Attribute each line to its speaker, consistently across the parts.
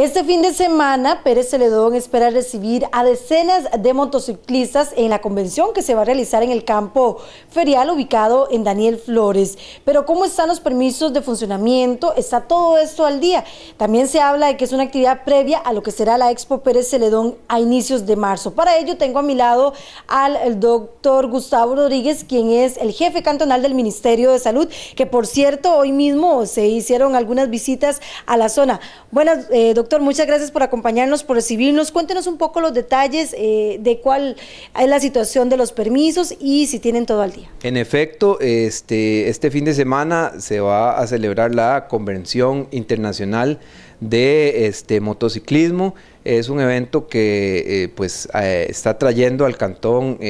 Speaker 1: Este fin de semana, Pérez Celedón espera recibir a decenas de motociclistas en la convención que se va a realizar en el campo ferial ubicado en Daniel Flores. Pero ¿cómo están los permisos de funcionamiento? ¿Está todo esto al día? También se habla de que es una actividad previa a lo que será la Expo Pérez Celedón a inicios de marzo. Para ello tengo a mi lado al doctor Gustavo Rodríguez, quien es el jefe cantonal del Ministerio de Salud, que por cierto hoy mismo se hicieron algunas visitas a la zona. Buenas, eh, doctor. Doctor, muchas gracias por acompañarnos, por recibirnos. Cuéntenos un poco los detalles eh, de cuál es la situación de los permisos y si tienen todo al día.
Speaker 2: En efecto, este, este, fin de semana se va a celebrar la Convención Internacional de este, Motociclismo. Es un evento que eh, pues, eh, está trayendo al cantón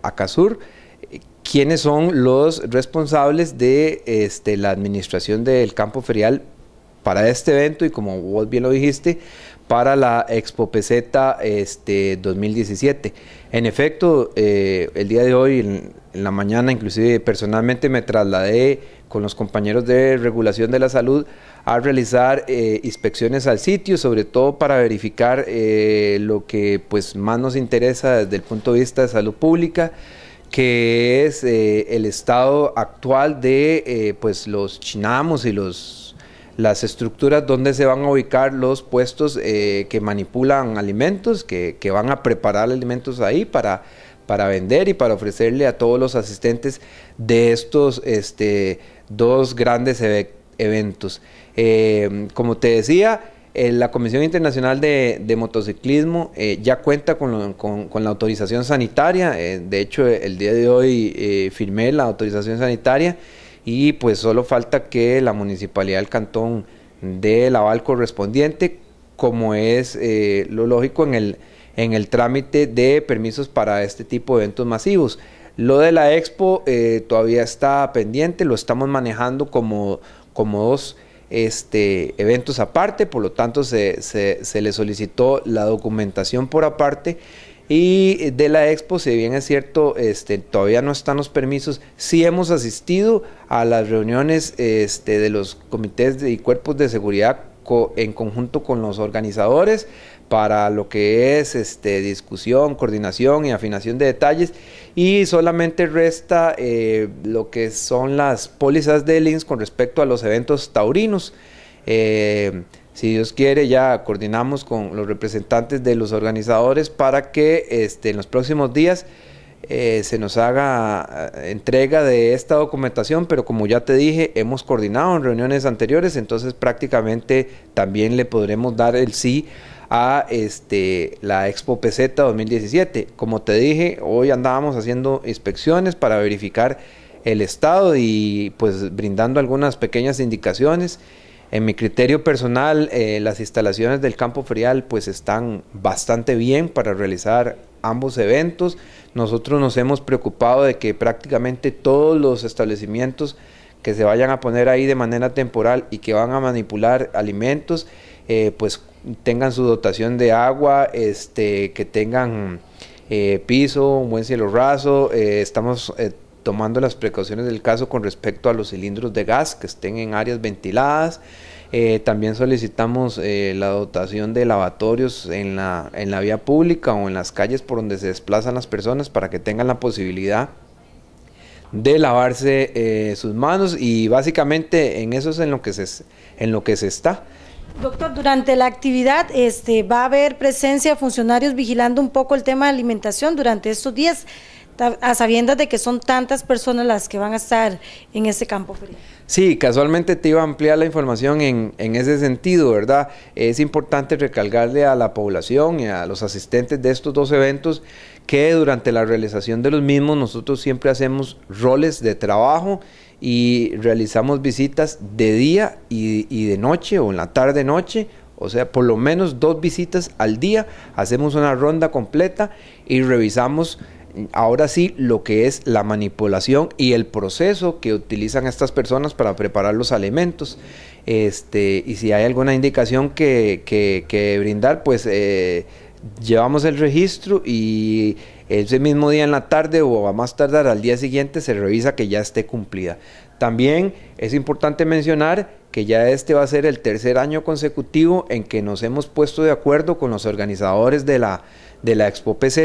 Speaker 2: Acasur quiénes son los responsables de este, la administración del campo ferial para este evento y como vos bien lo dijiste, para la Expo PZ este, 2017. En efecto, eh, el día de hoy, en, la mañana, inclusive personalmente me trasladé con los compañeros de regulación de la salud a realizar eh, inspecciones al sitio, sobre todo para verificar eh, lo que pues, más nos interesa desde el punto de vista de salud pública que es el estado actual de pues los chinamos y los las estructuras donde se van a ubicar los puestos eh, que manipulan alimentos, que, van a preparar alimentos ahí para, para vender y para ofrecerle a todos los asistentes de estos este, dos grandes eventos. Eh, como te decía, eh, la Comisión Internacional de, Motociclismo ya cuenta con, con, la autorización sanitaria, de hecho el día de hoy firmé la autorización sanitaria y pues solo falta que la municipalidad del cantón dé la aval correspondiente, como es eh, lo lógico en el, en el trámite de permisos para este tipo de eventos masivos. Lo de la expo eh, todavía está pendiente, lo estamos manejando como, como dos este, eventos aparte, por lo tanto se, se le solicitó la documentación por aparte y de la expo, si bien es cierto, este, todavía no están los permisos, sí hemos asistido a las reuniones este, de los comités y cuerpos de seguridad en conjunto con los organizadores para lo que es este, discusión, coordinación y afinación de detalles. Y solamente resta eh, lo que son las pólizas de links con respecto a los eventos taurinos. Eh, si Dios quiere, ya coordinamos con los representantes de los organizadores para que este, en los próximos días eh, se nos haga eh, entrega de esta documentación, pero como ya te dije, hemos coordinado en reuniones anteriores, entonces prácticamente también le podremos dar el sí a este, la Expo PZ 2017. Como te dije, hoy andábamos haciendo inspecciones para verificar el estado y pues brindando algunas pequeñas indicaciones. En mi criterio personal, eh, las instalaciones del campo ferial pues están bastante bien para realizar ambos eventos. Nosotros nos hemos preocupado de que prácticamente todos los establecimientos que se vayan a poner ahí de manera temporal y que van a manipular alimentos, eh, pues tengan su dotación de agua, este, que tengan eh, piso, un buen cielo raso. estamos tomando las precauciones del caso con respecto a los cilindros de gas que estén en áreas ventiladas. Eh, también solicitamos eh, la dotación de lavatorios en la, en la vía pública o en las calles por donde se desplazan las personas para que tengan la posibilidad de lavarse eh, sus manos y básicamente en eso es en lo que se, en lo que se está.
Speaker 1: Doctor, durante la actividad este, va a haber presencia de funcionarios vigilando un poco el tema de alimentación durante estos días a sabiendas de que son tantas personas las que van a estar en ese campo frío.
Speaker 2: Sí, casualmente te iba a ampliar la información en, ese sentido, ¿verdad? Es importante recalcarle a la población y a los asistentes de estos dos eventos que durante la realización de los mismos nosotros siempre hacemos roles de trabajo y realizamos visitas de día y, y de noche o en la tarde-noche o sea, por lo menos dos visitas al día, hacemos una ronda completa y revisamos ahora sí lo que es la manipulación y el proceso que utilizan estas personas para preparar los alimentos. Este, y si hay alguna indicación que, brindar, pues eh, llevamos el registro y ese mismo día en la tarde o a más tardar al día siguiente se revisa que ya esté cumplida. También es importante mencionar que ya este va a ser el tercer año consecutivo en que nos hemos puesto de acuerdo con los organizadores de la, de la Expo PZ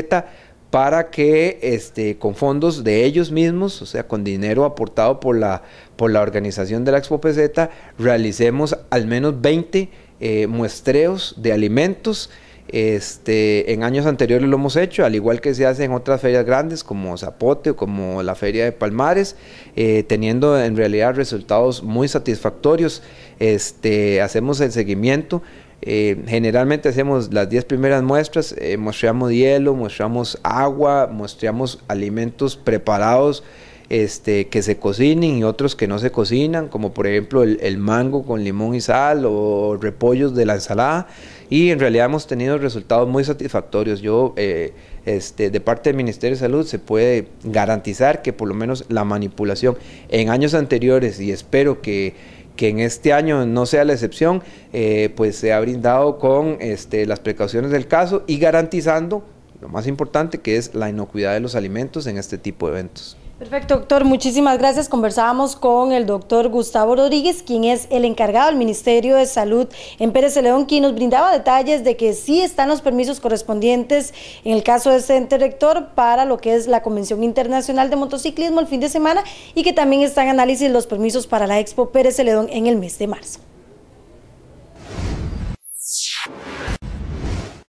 Speaker 2: para que este, con fondos de ellos mismos, o sea, con dinero aportado por la, por la organización de la Expo PZ, realicemos al menos 20 eh, muestreos de alimentos. Este, en años anteriores lo hemos hecho, al igual que se hace en otras ferias grandes como Zapote o como la Feria de Palmares, eh, teniendo en realidad resultados muy satisfactorios. Este, hacemos el seguimiento eh, generalmente hacemos las 10 primeras muestras, eh, mostramos hielo, mostramos agua, mostramos alimentos preparados este, que se cocinen y otros que no se cocinan, como por ejemplo el, mango con limón y sal o repollos de la ensalada. Y en realidad hemos tenido resultados muy satisfactorios. Yo, eh, este, de parte del Ministerio de Salud, se puede garantizar que por lo menos la manipulación en años anteriores, y espero que que en este año no sea la excepción, eh, pues se ha brindado con este, las precauciones del caso y garantizando lo más importante que es la inocuidad de los alimentos en este tipo de eventos.
Speaker 1: Perfecto, doctor. Muchísimas gracias. Conversábamos con el doctor Gustavo Rodríguez, quien es el encargado del Ministerio de Salud en Pérez de quien nos brindaba detalles de que sí están los permisos correspondientes en el caso de este ente rector para lo que es la Convención Internacional de Motociclismo el fin de semana y que también están en análisis los permisos para la Expo Pérez de en el mes de marzo.